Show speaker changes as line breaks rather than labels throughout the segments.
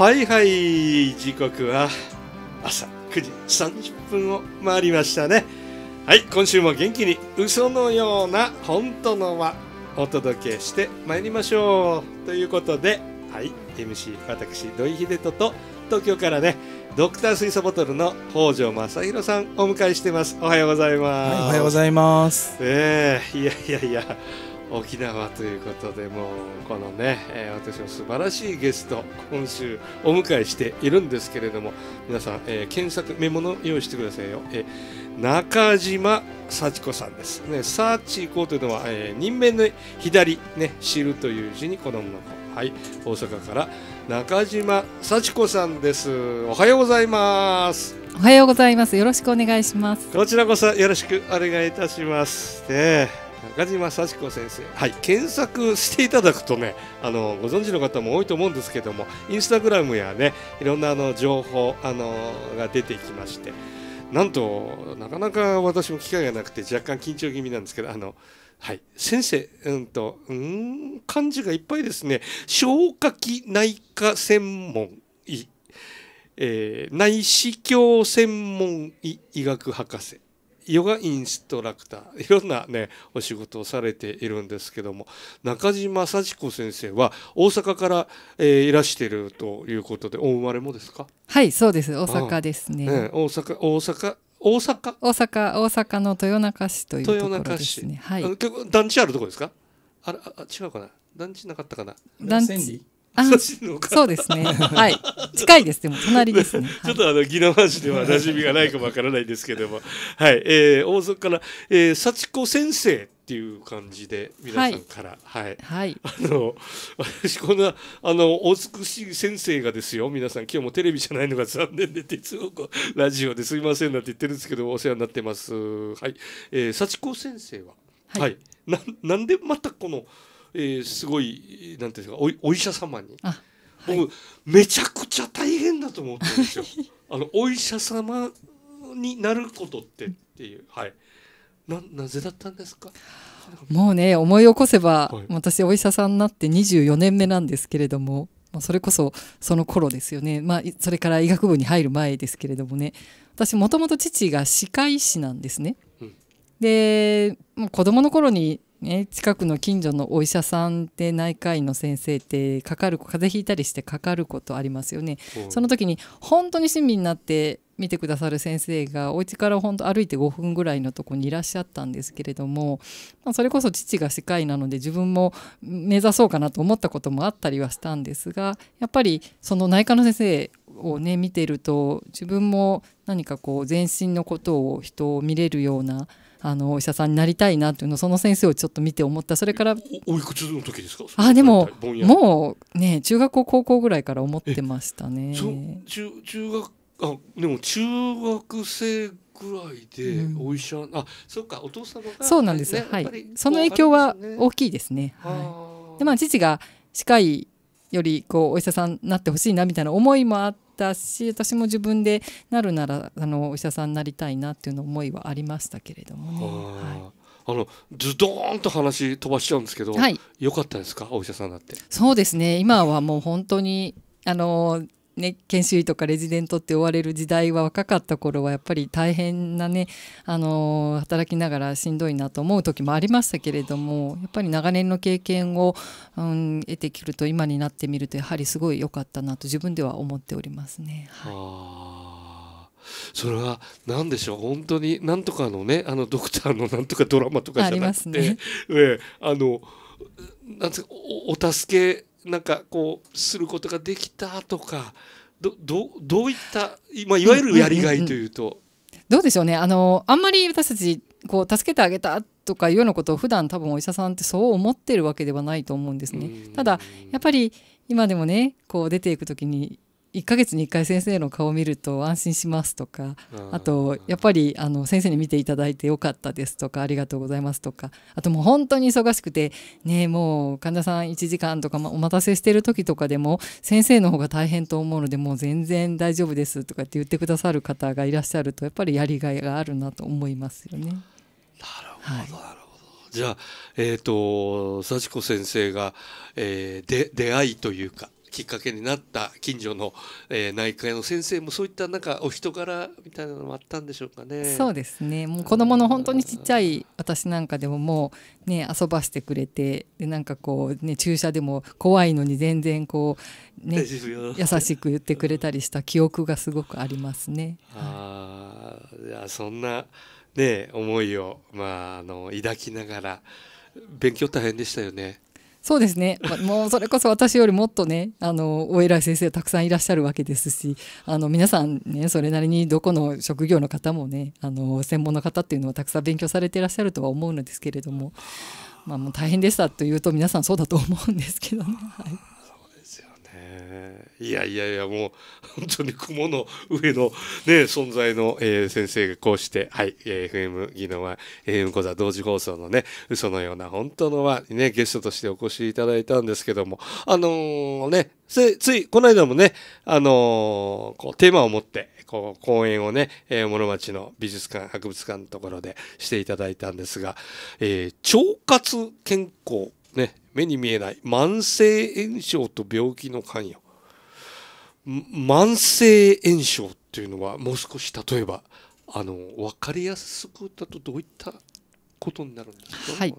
はいはい時刻は朝9時30分を回りましたねはい今週も元気に嘘のような本当の輪お届けしてまいりましょうということではい MC 私土井秀人と東京からねドクター水素ボトルの北条正宏さんお迎えしてますおはようございます、はい、おはようございますええー、いやいやいや沖縄ということでもうこのね、えー、私の素晴らしいゲスト今週お迎えしているんですけれども皆さん、えー、検索メモの用意してくださいよ、えー、中島幸子さんですね幸子というのは、え人面の左ね知るという字に子供の子はい大阪から中島幸子さんですおはよう
ございますおはようございますよろしくお願いします
こちらこそよろしくお願いいたしますね中島幸子先生、はい、検索していただくとねあのご存知の方も多いと思うんですけどもインスタグラムやねいろんなあの情報あのが出てきましてなんとなかなか私も機会がなくて若干緊張気味なんですけどあのはい、先生、うんと、うん、漢字がいっぱいですね。消化器内科専門医、えー、内視鏡専門医医学博士。ヨガインストラクター いろんなねお仕事をされているんですけども中島幸子先生は大阪から、えー、いらしているということでお生まれもですか
はいそうです大阪ですね、ね、大阪大阪大阪大阪大阪の豊中市というところですねはい
団地あるところですかあれあ違うかな団地なかったかな団地
そうですね。はい。近いです。でも隣ですね。ち
ょっとあの宜野湾市では馴染みがないかもわからないですけども、はい。えー、大阪から、えー、幸子先生っていう感じで皆さんから、はい、はい。あの私こんなあの大津し先生がですよ。皆さん今日もテレビじゃないのが残念で鉄ごく、ラジオですいませんなんて言ってるんですけどお世話になってます。はい。えー、幸子先生は、はい、はい。ななんでまたこのえー、すごいなんていうかおお医者様に、はい、僕めちゃくちゃ大変だと思ってるんですよ あのお医者様になることってっていうはいななぜだ
ったんですかもうね思い起こせば、はい、私お医者さんになって24年目なんですけれども、まあ、それこそその頃ですよね、まあ、それから医学部に入る前ですけれどもね私もともと父が歯科医師なんですね。うん、でもう子供の頃にね、近くの近所のお医者さんで内科医の先生ってかかる風邪ひいたりしてかかることありますよね。その時に本当に親身になって見てくださる先生がお家から本当歩いて5分ぐらいのとこにいらっしゃったんですけれども、まあ、それこそ父が世界なので自分も目指そうかなと思ったこともあったりはしたんですがやっぱりその内科の先生をね見てると自分も何かこう全身のことを人を見れるようなあのお医者さんになりたいなというのその先生をちょっと見て思ったそれからおいくつの時ですかあでももうね中学校高校ぐらいから思ってましたね
中中学あでも中学生ぐらいでお医者、うん、あそっかお父様が、そうなんです、はいその影響は大き
いですね、はいでまあ父が歯科医よりこうお医者さんになってほしいなみたいな思いもあったし私も自分でなるならあのお医者さんになりたいなっていうの思いはありましたけれどもね。
はいあのズドーンと話飛ばしちゃうんですけど、はい、よかったですかお医者さんだって
そうですね今はもう本当にあのね、研修医とかレジデントって追われる時代は若かった頃はやっぱり大変なね、あのー、働きながらしんどいなと思う時もありましたけれどもやっぱり長年の経験を、うん、得てくると今になってみるとやはりすごい良かったなと自分では思っておりますね。
はいそれは何でしょう本当になんとかのねあのドクターの なんとかドラマとかじゃなくてあ、ねね、あのなんつおお助けなんかこうすることができたとかどどどういった、まあ、いわゆるやりがいというと。
どうでしょうねあのあんまり私たちこう助けてあげたとかいうようなことを普段多分お医者さんってそう思ってるわけではないと思うんですね。ただやっぱり今でもねこう出ていく時に1ヶ月に1回先生の顔を見ると安心しますとかあとやっぱりあの先生に見ていただいてよかったですとかありがとうございますとかあともう本当に忙しくてねもう患者さん1時間とか、ま、お待たせしてる時とかでも先生の方が大変と思うのでもう全然大丈夫ですとかって言ってくださる方がいらっしゃるとやっぱりやりがいがあるなと思いますよね。なるほど、はい、
じゃあ、えーと、と幸子先生が、えー、で出会いというかきっかけになった近所の、えー、内科の先生もそういったなんかお人柄みたいなのもあったんでしょうかね。そうです
ねもう子どもの本当にちっちゃい私なんかでももう、ね、遊ばしてくれてでなんかこう、ね、注射でも怖いのに全然こう、ね、優しく言ってくれたりした記憶がすごくありますね。
あいやそんな、ね、思いを、まあ、あの抱きながら勉強大変でしたよね。
そうですね、もうそれこそ私よりもっとね、あのお偉い先生、たくさんいらっしゃるわけですし、あの皆さんね、それなりにどこの職業の方もね、あの専門の方っていうのはたくさん勉強されていらっしゃるとは思うのですけれども、まあ、もう大変でしたというと、皆さんそうだと思うんですけどね。はい
えいやいやいやもう 本当に雲の上の、ね、存在の、えー、先生がこうして、はい、えー、FM 技能は f m 講座同時放送のね嘘のような本当の輪にねゲストとしてお越しいただいたんですけどもあのー、ねついこの間もねあのこうテーマを持ってこう講演をね、え室町の美術館博物館のところでしていただいたんですが、え腸活健康ね、目に見えない慢性炎症と病気の関与慢性炎症っていうのはもう少し例えばあの分かりやすくだとどういったことになるんです
か、はい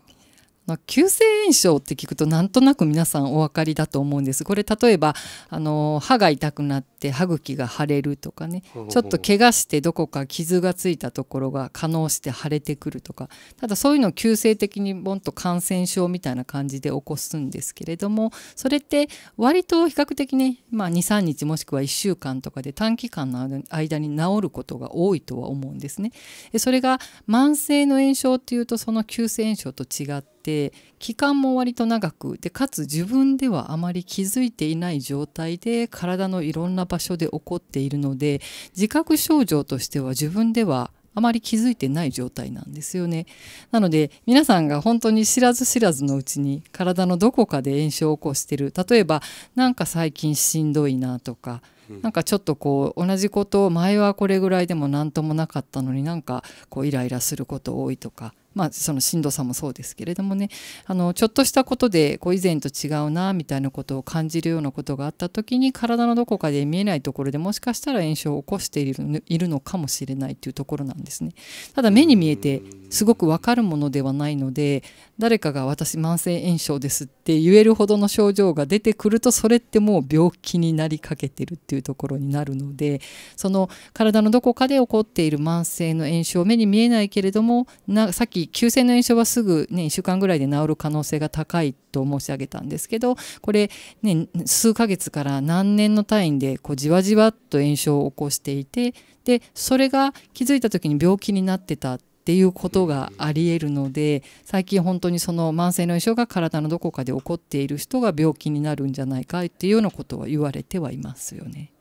急性炎症って聞くとなんとなく皆さんお分かりだと思うんですこれ例えばあの歯が痛くなって歯茎が腫れるとかねちょっと怪我してどこか傷がついたところが可能して腫れてくるとかただそういうのを急性的にボンと感染症みたいな感じで起こすんですけれどもそれって割と比較的ね、まあ、23日もしくは1週間とかで短期間の間に治ることが多いとは思うんですね。それが慢性の炎症っていうとその急性炎症と違ってて期間も割と長くでかつ自分ではあまり気づいていない状態で体のいろんな場所で起こっているので自覚症状としては自分ではあまり気づいてない状態なんですよね。なので皆さんが本当に知らず知らずのうちに体のどこかで炎症を起こしてる例えばなんか最近しんどいなとかなんかちょっとこう同じことを前はこれぐらいでも何ともなかったのになんかこうイライラすること多いとかまあ、そのしんどさもそうですけれどもねあのちょっとしたことでこう以前と違うなみたいなことを感じるようなことがあった時に体のどこかで見えないところでもしかしたら炎症を起こしているいるのかもしれないというところなんですね。ただ目に見えてすごくわかるものではないので誰かが私慢性炎症ですって言えるほどの症状が出てくるとそれってもう病気になりかけてるっていうところになるのでその体のどこかで起こっている慢性の炎症目に見えないけれどもなさっき急性の炎症はすぐ、ね、1週間ぐらいで治る可能性が高いと申し上げたんですけどこれ、ね、数ヶ月から何年の単位でこうじわじわっと炎症を起こしていてでそれが気づいた時に病気になってたっていうことがありえるので最近本当にその慢性の炎症が体のどこかで起こっている人が病気になるんじゃないかっていうようなことは言われてはいますよね。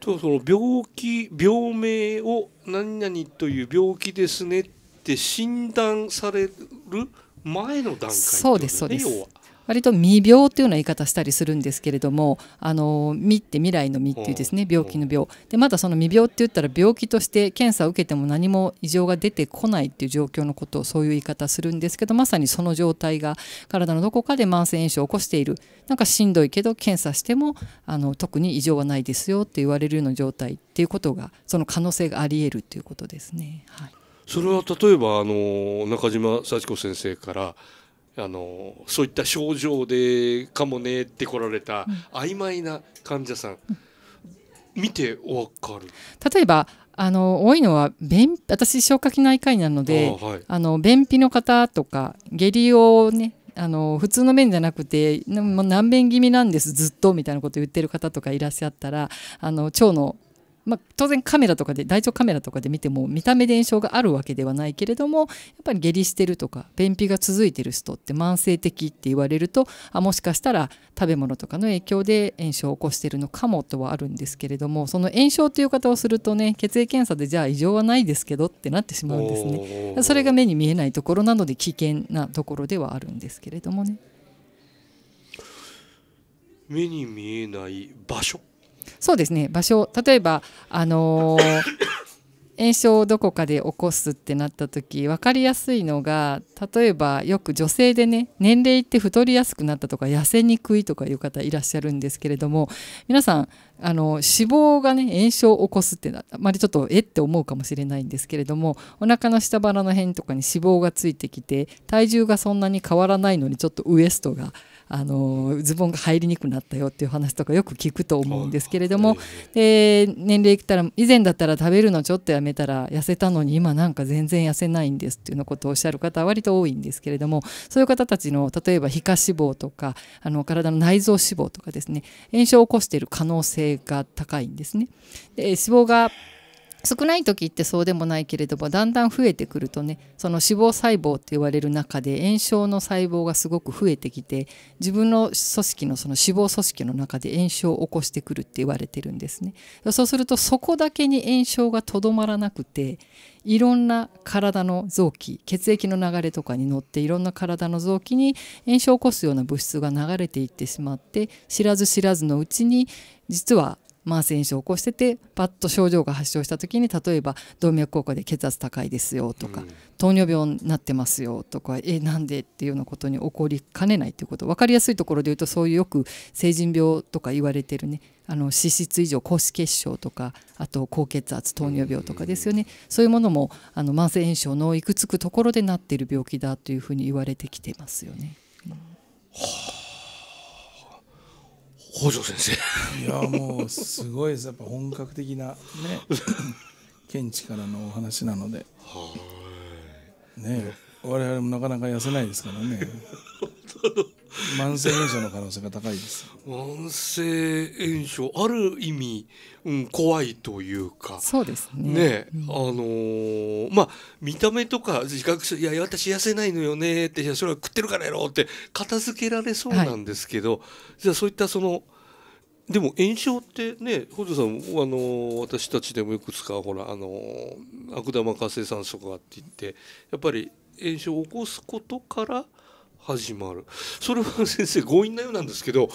とその病気病名を何々という病気ですねって診断される前の段階、ね、そうですそうです
割と未病というような言い方したりするんですけれどもあの未って未来の未っていうですね病気の病でまだその未病って言ったら病気として検査を受けても何も異常が出てこないっていう状況のことをそういう言い方するんですけどまさにその状態が体のどこかで慢性炎症を起こしているなんかしんどいけど検査してもあの特に異常はないですよって言われるような状態っていうことがその可能性がありえるということですね。はい
それは例えばあの中島幸子先生からあのそういった症状でかもねって来られた曖昧な患者さん、見てわかる
例えばあの多いのは便私消化器内科医なのであ、はい、あの便秘の方とか下痢をねあの普通の面じゃなくて難便気味なんですずっとみたいなこと言ってる方とかいらっしゃったらあの腸のまあ、当然カメラとかで大腸カメラとかで見ても見た目で炎症があるわけではないけれどもやっぱり下痢してるとか便秘が続いてる人って慢性的って言われるとあもしかしたら食べ物とかの影響で炎症を起こしてるのかもとはあるんですけれどもその炎症という方をするとね血液検査でじゃあ異常はないですけどってなってしまうんですねそれが目に見えないところなので危険なところではあるんですけれどもね
目に見えない場所
そうですね場所例えばあのー、炎症をどこかで起こすってなった時分かりやすいのが例えばよく女性でね年齢って太りやすくなったとか痩せにくいとかいう方いらっしゃるんですけれども皆さんあの脂肪がね炎症を起こすっていうのはあまりちょっとえって思うかもしれないんですけれどもお腹の下腹の辺とかに脂肪がついてきて体重がそんなに変わらないのにちょっとウエストがあのズボンが入りにくくなったよっていう話とかよく聞くと思うんですけれども、で年齢ったら以前だったら食べるのちょっとやめたら痩せたのに今なんか全然痩せないんですっていうようなことをおっしゃる方は割と多いんですけれどもそういう方たちの例えば皮下脂肪とかあの体の内臓脂肪とかですね炎症を起こしている可能性が高いんですね。で脂肪が少ない時ってそうでもないけれどもだんだん増えてくるとねその脂肪細胞って言われる中で炎症の細胞がすごく増えてきて自分の組織のその脂肪組織の中で炎症を起こしてくるって言われてるんですねそうするとそこだけに炎症がとどまらなくていろんな体の臓器血液の流れとかに乗っていろんな体の臓器に炎症を起こすような物質が流れていってしまって知らず知らずのうちに実は慢性炎症を起こしててパッと症状が発症した時に例えば動脈硬化で血圧高いですよとか、うん、糖尿病になってますよとかえなんでっていうようなことに起こりかねないということ分かりやすいところで言うとそういうよく成人病とか言われてるねあの脂質異常高脂血症とかあと高血圧糖尿病とかですよね、うん、そういうものもあの慢性炎症のいくつくところでなっている病気だというふうに言われてきてますよね。うんはあ
北条先生いやもうすごいですやっぱ本格的なね現地からのお話なのでね我々もなかなか痩せないですからね 慢性炎症の可能性が高いです慢性炎症ある意味、うん、怖いというかそうですね、ねうん、あのー、まあ見た目とか自覚して「いや私痩せないのよね」って「いやそれは食ってるからやろ」うって片付けられそうなんですけど、はい、じゃあそういったそのでも炎症ってね北条さんあの私たちでもいくつかほらあの悪玉活性酸素がって言ってやっぱり炎症を起こすことから始まるそれは先生強引なようなんですけど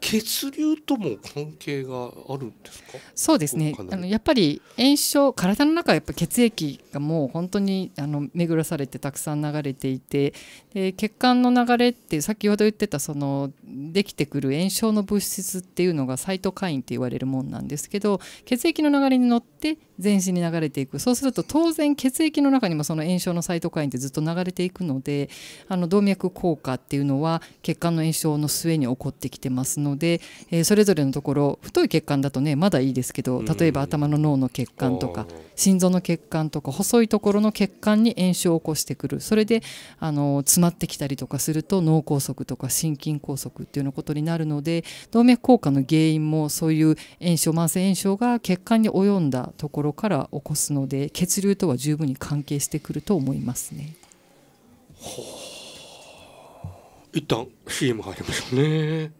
血流とも関係があるんですか
そうですねあのやっぱり炎症体の中はやっぱ血液がもう本当にあの巡らされてたくさん流れていてで血管の流れって先ほど言ってたそのできてくる炎症の物質っていうのがサイトカインって言われるもんなんですけど血液の流れに乗って全身に流れていくそうすると当然血液の中にもその炎症のサイトカインってずっと流れていくのであの動脈硬化っていうのは血管の炎症の末に起こってきてますので。ので、えー、それぞれのところ太い血管だとねまだいいですけど例えば頭の脳の血管とか心臓の血管とか細いところの血管に炎症を起こしてくるそれであの詰まってきたりとかすると脳梗塞とか心筋梗塞っていうようなことになるので動脈硬化の原因もそういう炎症慢性炎症が血管に及んだところから起こすので血流とは十分に関係してくると思いますね。
一旦 CM 入りましょうね。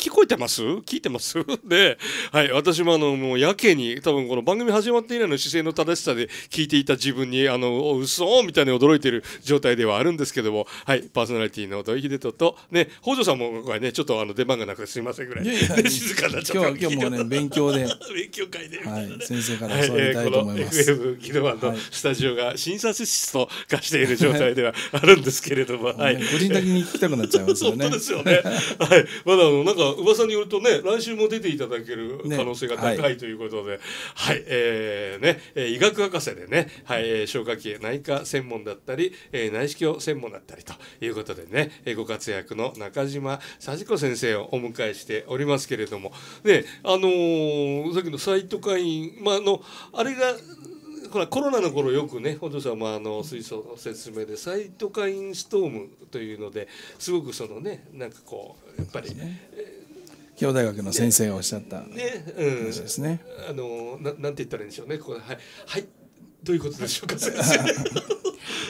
聞こえてます聞いてますで、はい、私もあの、もうやけに、多分この番組始まって以来の姿勢の正しさで聞いていた自分に、あの、嘘みたいに驚いてる状態ではあるんですけども、はい、パーソナリティの土井秀人と、ね、北条さんも今回ね、ちょっとあの、出番がなくてすいませんぐらい、静かなちょっ今日もね、勉強で。勉強会
で、ね、はい、先生から教えたいと思います。はい、えこの f f ギルマンの
スタジオが診察室と化している状態ではあるんですけれども、はい。個人的に聞きたくなっちゃいますよね。ですよね。はい。まだあの、なんか、噂によるとね来週も出ていただける可能性が高いということで、ね、はい、はい、えー、ね、え医学博士でね、はい、消化器内科専門だったり、え内視鏡専門だったりということでね、えご活躍の中島幸子先生をお迎えしておりますけれどもねあのー、さっきのサイトカイン、まあ、あのあれがほらコロナの頃よくね本父さんもあの水槽の説明でサイトカインストームというのですごくそのねなんかこうやっぱり、ね、京大学の先生がおっしゃったね、うん、話ですね。あのななんて言ったらいいんでしょうね。ここはい、はい、どういうことでしょうか先生。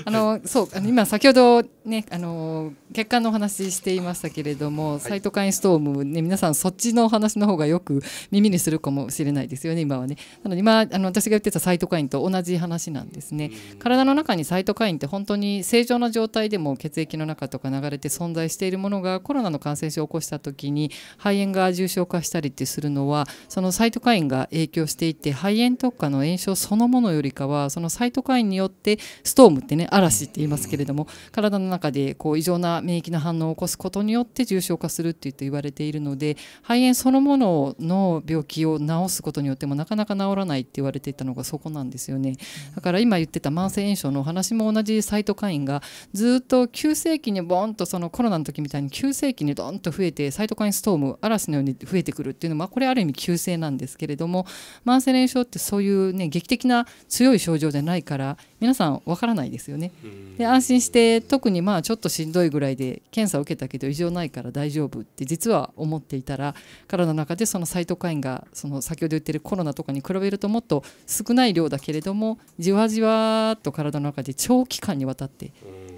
あのそう今先ほどねあの血管のお話していましたけれども、はい、サイトカインストームね皆さんそっちのお話の方がよく耳にするかもしれないですよね今はね。なので今あの私が言ってたサイトカインと同じ話なんですね。体の中にサイトカインって本当に正常な状態でも血液の中とか流れて存在しているものがコロナの感染症を起こした時に肺炎が重症化したりってするのはそのサイトカインが影響していて肺炎とかの炎症そのものよりかはそのサイトカインによってストームってね嵐って言いますけれども体の中でこう異常な免疫の反応を起こすことによって重症化するって言って言われているので肺炎そのものの病気を治すことによってもなかなか治らないって言われていたのがそこなんですよねだから今言ってた慢性炎症のお話も同じサイトカインがずっと急性期にボンとそのコロナの時みたいに急性期にドンと増えてサイトカインストーム嵐のように増えてくるっていうのもこれある意味急性なんですけれども慢性炎症ってそういうね劇的な強い症状じゃないから皆さんわからないですよね。で安心して特にまあちょっとしんどいぐらいで検査を受けたけど異常ないから大丈夫って実は思っていたら体の中でそのサイトカインがその先ほど言ってるコロナとかに比べるともっと少ない量だけれどもじわじわと体の中で長期間にわたって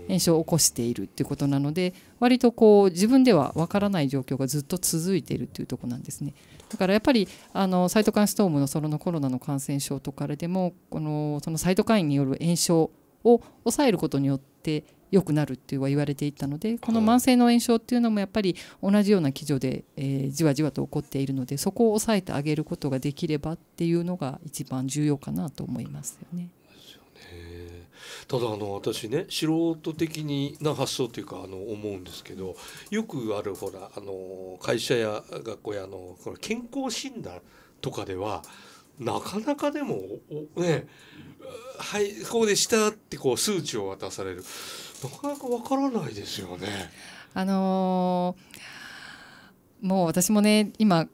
炎症を起こしているっていうことなので割とこう自分ではわからない状況がずっと続いているというとこなんですねだからやっぱりあのサイトカインストームのそのコロナの感染症とかでもこのそのサイトカインによる炎症を抑えることによって良くなるっては言われていたのでこの慢性の炎症っていうのもやっぱり同じような基準で、えー、じわじわと起こっているのでそこを抑えてあげることができればっていうのが一番重要かなと思いますよね。
ただあの私ね素人的な発想というかあの思うんですけどよくあるほらあの会社や学校やのこの健康診断とかではなかなかでもねはいこうでしたってこう数値を渡されるなかなかわからないですよね。
あのー、もう私もね今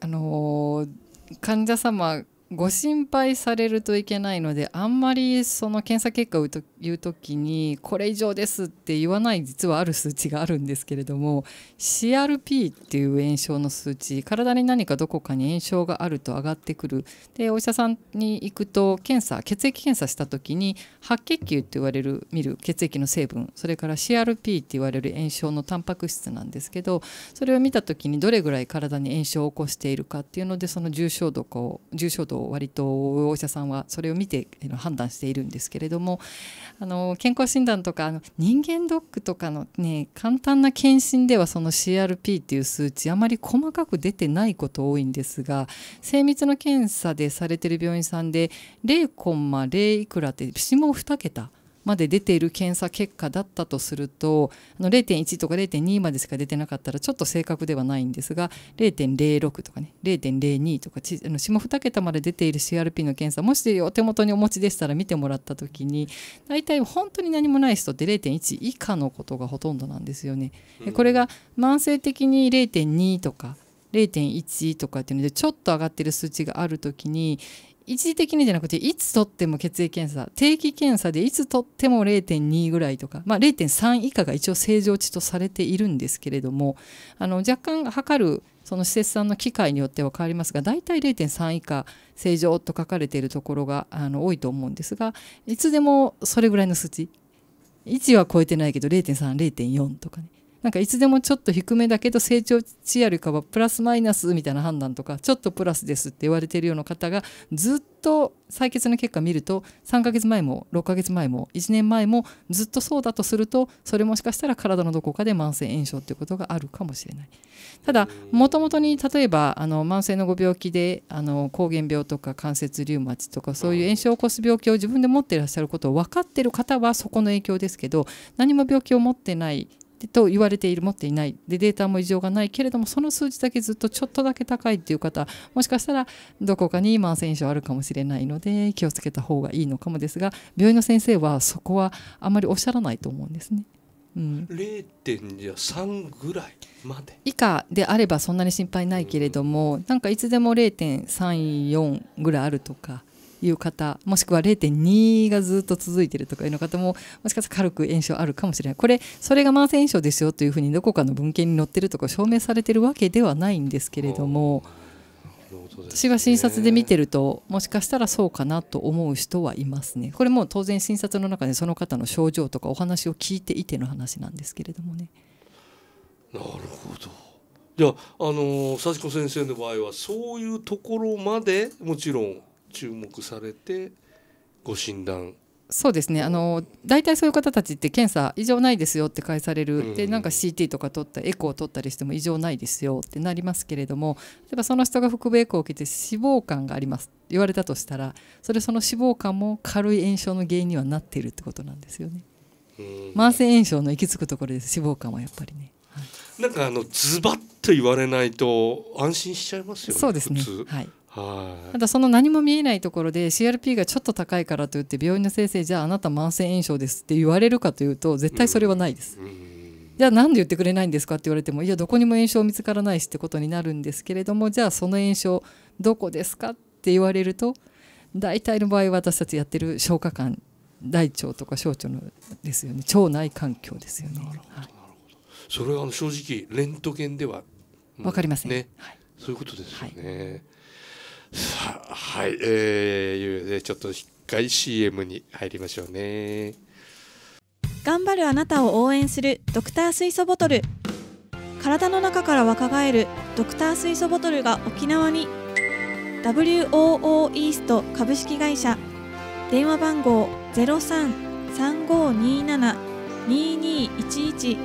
あのー、患者様ご心配されるといけないのであんまりその検査結果を言う時にこれ以上ですって言わない実はある数値があるんですけれども CRP っていう炎症の数値体に何かどこかに炎症があると上がってくるでお医者さんに行くと検査血液検査した時に白血球って言われる見る血液の成分それから CRP って言われる炎症のタンパク質なんですけどそれを見た時にどれぐらい体に炎症を起こしているかっていうのでその重症度を重症度を割とお医者さんはそれを見て判断しているんですけれどもあの健康診断とかあの人間ドックとかの、ね、簡単な検診ではその CRP っていう数値あまり細かく出てないこと多いんですが精密の検査でされてる病院さんで0 0いくらって下2桁。まで出ている検査結果だったとするとあの0.1とか0.2までしか出てなかったらちょっと正確ではないんですが0.06とかね0.02とかあの下2桁まで出ている CRP の検査もしお手元にお持ちでしたら見てもらった時に大体本当に何もない人って0.1以下のことがほとんどなんですよね。これが慢性的に0.2とか0.1とかっていうのでちょっと上がってる数値がある時に一時的にじゃなくていつとっても血液検査定期検査でいつとっても0.2ぐらいとか、まあ、0.3以下が一応正常値とされているんですけれどもあの若干測るその施設さんの機械によっては変わりますが大体0.3以下正常と書かれているところがあの多いと思うんですがいつでもそれぐらいの数値1は超えてないけど0.30.4とかねなんかいつでもちょっと低めだけど成長値あるかはプラスマイナスみたいな判断とかちょっとプラスですって言われているような方がずっと採血の結果見ると3ヶ月前も6ヶ月前も1年前もずっとそうだとするとそれもしかしたら体のどこかで慢性炎症ということがあるかもしれないただもともとに例えばあの慢性のご病気であの膠原病とか関節リウマチとかそういう炎症を起こす病気を自分で持っていらっしゃることを分かっている方はそこの影響ですけど何も病気を持ってないと言われている持っていないでデータも異常がないけれどもその数字だけずっとちょっとだけ高いっていう方もしかしたらどこかに慢性炎症あるかもしれないので気をつけた方がいいのかもですが病院の先生はそこはあまりおっしゃらないと思うんですね。う
ん、0.3ぐらいまで
以下であればそんなに心配ないけれども、うん、なんかいつでも0.34ぐらいあるとかいう方もしくは0.2がずっと続いてるとかいうの方ももしかしたら軽く炎症あるかもしれないこれそれが慢性炎症ですよというふうにどこかの文献に載ってるとか証明されてるわけではないんですけれども。私が診察で見てるともしかしたらそうかなと思う人はいますねこれも当然診察の中でその方の症状とかお話を聞いていての話なんですけれどもね
なるほどじゃあ、の幸子先生の場合はそういうところまでもちろん注目されてご診断
そうですねあの大体そういう方たちって検査異常ないですよって返される、でなんか CT とか取ったエコーを取ったりしても異常ないですよってなりますけれども例えばその人が腹部エコーを受けて脂肪肝があります言われたとしたらそれその脂肪肝も軽い炎症の原因にはなっているってことなんですよね。慢性炎症の行き着くところです脂肪肝はやっぱりね。は
い、なんかあのズバッと言われないと安心しちゃいますよね。そうですねはいただ
その何も見えないところで CRP がちょっと高いからといって病院の先生じゃああなた慢性炎症ですって言われるかというと絶対それはないです。じゃあなんで言ってくれないんですかって言われてもいやどこにも炎症見つからないしってことになるんですけれどもじゃあその炎症どこですかって言われると大体の場合私たちやってる消化管大腸とか小腸のですよね腸内環境ですよね。
それは正直レントゲンではわ、かりません、ね、はい、そういうことですよね。はいはい、えー、いうでちょっと一回 CM に入りましょうね。
頑張るあなたを応援するドクター水素ボトル。体の中から若返るドクター水素ボトルが沖縄に WOO イースト株式会社電話番号0335272211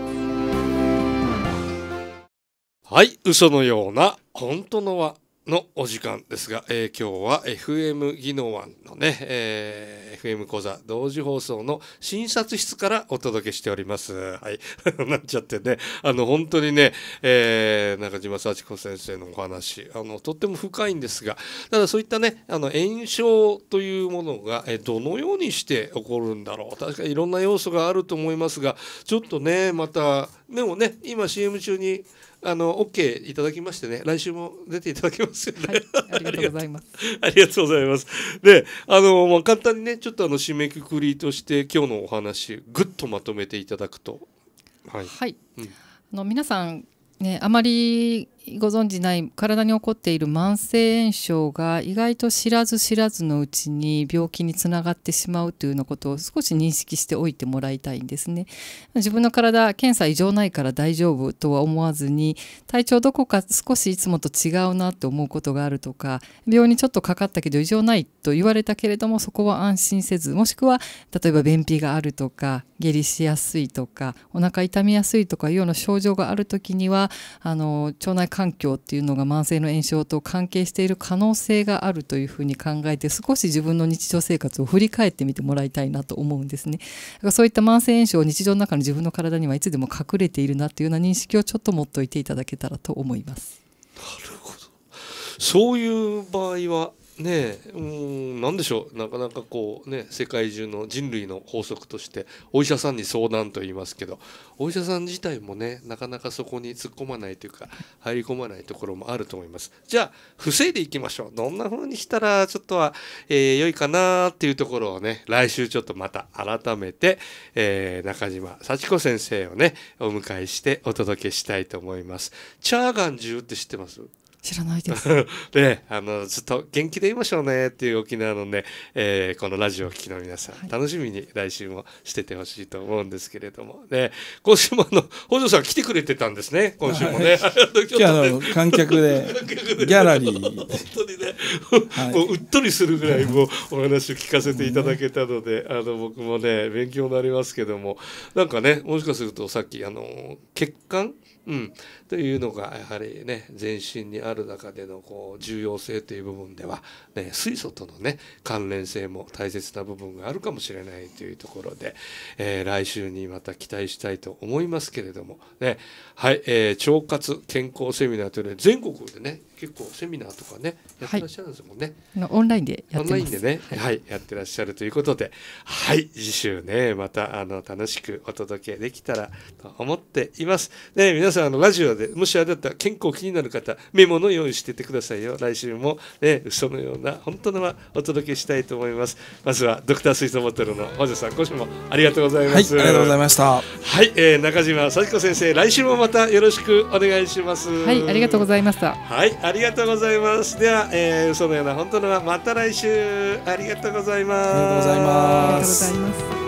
はい嘘のような本当のはのお時間ですが、えー、今日は FM 技能湾のね、えー、FM 講座同時放送の診察室からお届けしております。はい。なっちゃってね、あの、本当にね、えー、中島幸子先生のお話、あの、とっても深いんですが、ただそういったね、あの、炎症というものが、えどのようにして起こるんだろう。確かにいろんな要素があると思いますが、ちょっとね、また、でもね、今 CM 中に、あの OK いただきましてね来週も出ていただけますよね、はい、ありがとうございます ありがとうございますであの、まあ、簡単にねちょっとあの締めくくりとして今日のお話ぐっとまとめていただくとはい、はいうん、
あの皆さんねあまりご存じない体に起こっている慢性炎症が意外と知らず知らずのうちに病気につながってしまうというのことを少し認識しておいてもらいたいんですね。自分の体検査異常ないから大丈夫とは思わずに体調どこか少しいつもと違うなと思うことがあるとか病院にちょっとかかったけど異常ないと言われたけれどもそこは安心せずもしくは例えば便秘があるとか下痢しやすいとかお腹痛みやすいとかいうような症状がある時にはあの腸内環境っていうのが慢性の炎症と関係している可能性があるというふうに考えて少し自分の日常生活を振り返ってみてもらいたいなと思うんですね。だからそういった慢性炎症を日常の中の自分の体にはいつでも隠れているなというような認識をちょっと持っておいていただけたらと思います。なるほどそういう場
合はねえうん何でしょうなかなかこうね世界中の人類の法則としてお医者さんに相談と言いますけどお医者さん自体もねなかなかそこに突っ込まないというか入り込まないところもあると思いますじゃあ防いでいきましょうどんな風にしたらちょっとは、えー、良いかなっていうところをね来週ちょっとまた改めて、えー、中島幸子先生をねお迎えしてお届けしたいと思いますチャーガン銃って知ってます
知らないです。
で、あの、ずっと元気でいましょうねっていう沖縄のね、えー、このラジオを聴きの皆さん、はい、楽しみに来週もしててほしいと思うんですけれども、ね、今週もあの、北条さん来てくれてたんですね、今週もね。今日あの、観客で、ギャラリー。本当にね、はい、もううっとりするぐらいもうお話を聞かせていただけたので、あの、僕もね、勉強になりますけども、なんかね、もしかするとさっき、あの、血管うん、というのがやはりね全身にある中でのこう重要性という部分では、ね、水素とのね関連性も大切な部分があるかもしれないというところで、えー、来週にまた期待したいと思いますけれども、ねはい、えー、腸活健康セミナーというのは全国でね結構セミナーとかねやってらっしゃるんですもんね。はい、オンラインでオンラインでね、はい、やってらっしゃるということで、はい、次週ねまたあの楽しくお届けできたらと思っています。ね皆さん、あの、ラジオで、もしあれだったら健康気になる方、メモの用意しててくださいよ。来週も、ね、嘘のような、本当のまはお届けしたいと思います。まずは、ドクター水素ボトルの本日さん、今週もありがとうございます。はい、ありがとうございました。はい、えー、中島幸子先生、来週もまたよろしくお願いします。はい、ありが
とうございました。
はい、ありがとうございます。では、えー、嘘のような、本当のは、また来週、ありがとうございます。ありがとうございます。あり
がとうございます。